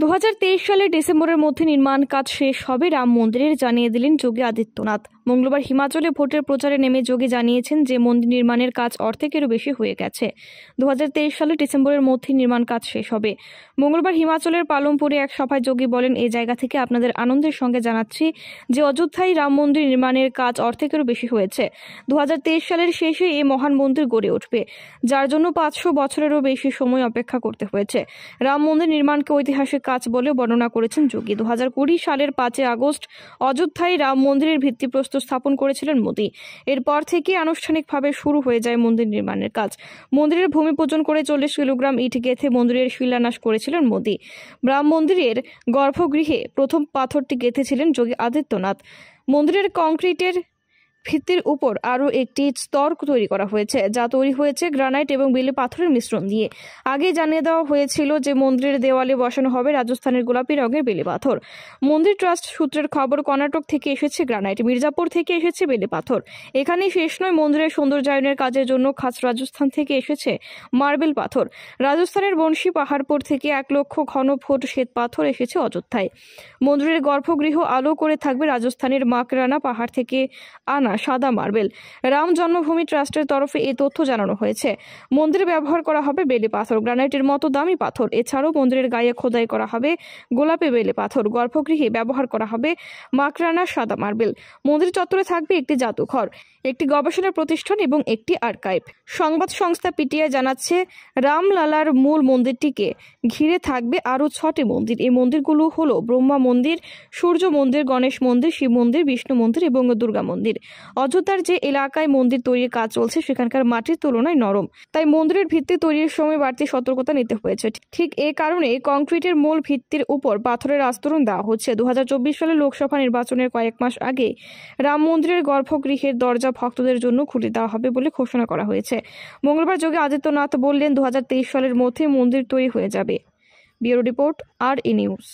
দু সালের ডিসেম্বরের মধ্যে নির্মাণ কাজ শেষ হবে রাম মন্দিরের জানিয়ে দিলেন যোগী আদিত্যনাথ মঙ্গলবার হিমাচলে ভোটের প্রচারে নেমে যোগী জানিয়েছেন যে মন্দির নির্মাণের কাজ অর্ধেকেরও বেশি হয়ে গেছে দু সালে ডিসেম্বরের মধ্যে নির্মাণ কাজ শেষ হবে মঙ্গলবার হিমাচলের পালমপুরে এক সভায় যোগী বলেন এই জায়গা থেকে আপনাদের আনন্দের সঙ্গে জানাচ্ছি যে অযোধ্যায় রাম মন্দির নির্মাণের কাজ অর্ধেকেরও বেশি হয়েছে দু সালের শেষে এই মহান মন্দির গড়ে উঠবে যার জন্য পাঁচশো বছরেরও বেশি সময় অপেক্ষা করতে হয়েছে রাম মন্দির নির্মাণকে ঐতিহাসিক কাজ বলে বর্ণনা করেছেন যোগী দু সালের পাঁচই আগস্ট অযোধ্যায় রাম মন্দিরের ভিত্তিপ্রস্তর ভিত্তিপ্রস্তর স্থাপন করেছিলেন মোদী এরপর থেকে আনুষ্ঠানিকভাবে শুরু হয়ে যায় মন্দির নির্মাণের কাজ মন্দিরের ভূমি পূজন করে চল্লিশ কিলোগ্রাম ইট গেঁথে মন্দিরের শিলান্যাস করেছিলেন মোদী ব্রাহ্ম মন্দিরের গর্ভগৃহে প্রথম পাথরটি গেঁথেছিলেন যোগী আদিত্যনাথ মন্দিরের কংক্রিটের ভিত্তির উপর আরও একটি স্তর তৈরি করা হয়েছে যা তৈরি হয়েছে গ্রানাইট এবং বিলে পাথরের মিশ্রণ দিয়ে আগে জানিয়ে দেওয়া হয়েছিল যে মন্দিরের দেওয়ালে বসানো হবে রাজস্থানের গোলাপি রঙের বেলে পাথর মন্দির ট্রাস্ট সূত্রের খবর কর্ণাটক থেকে এসেছে গ্রানাইট মির্জাপুর থেকে এসেছে বেলে পাথর এখানেই শেষ নয় মন্দিরের সৌন্দর্যায়নের কাজের জন্য খাস রাজস্থান থেকে এসেছে মার্বেল পাথর রাজস্থানের বংশী পাহাড়পুর থেকে এক লক্ষ ঘন ফুট শ্বেত পাথর এসেছে অযোধ্যায় মন্দিরের গর্ভগৃহ আলো করে থাকবে রাজস্থানের মাকরানা পাহাড় থেকে আনা সাদা মার্বেল রাম জন্মভূমি ট্রাস্টের তরফে এই তথ্য জানানো হয়েছে মন্দিরে ব্যবহার করা হবে বেলে পাথর গ্রানাইটের মতো দামি পাথর এছাড়াও মন্দিরের গায়ে খোদাই করা হবে গোলাপি বেলে পাথর গর্ভগৃহে ব্যবহার করা হবে মাকরানা সাদা মার্বেল মন্দির চত্বরে থাকবে একটি জাদুঘর একটি গবেষণা প্রতিষ্ঠান এবং একটি আর্কাইভ সংবাদ সংস্থা পিটিআই জানাচ্ছে রামলালার মূল মন্দিরটিকে ঘিরে থাকবে আরও ছটি মন্দির এই মন্দিরগুলো হলো ব্রহ্মা মন্দির সূর্য মন্দির গণেশ মন্দির শিব মন্দির বিষ্ণু মন্দির এবং দুর্গা মন্দির অযোধ্যার যে এলাকায় মন্দির তৈরির কাজ চলছে সেখানকার মাটির তুলনায় নরম তাই মন্দিরের ভিত্তি তৈরির সময় বাড়তি সতর্কতা নিতে হয়েছে ঠিক এ কারণে কংক্রিটের মূল ভিত্তির উপর পাথরের আস্তরণ দেওয়া হচ্ছে দু সালে লোকসভা নির্বাচনের কয়েক মাস আগে রাম মন্দিরের গর্ভগৃহের দরজা ভক্তদের জন্য খুলে দেওয়া হবে বলে ঘোষণা করা হয়েছে মঙ্গলবার যোগে আদিত্যনাথ বললেন দু সালের মধ্যে মন্দির তৈরি হয়ে যাবে ব্যুরো রিপোর্ট আর ই নিউজ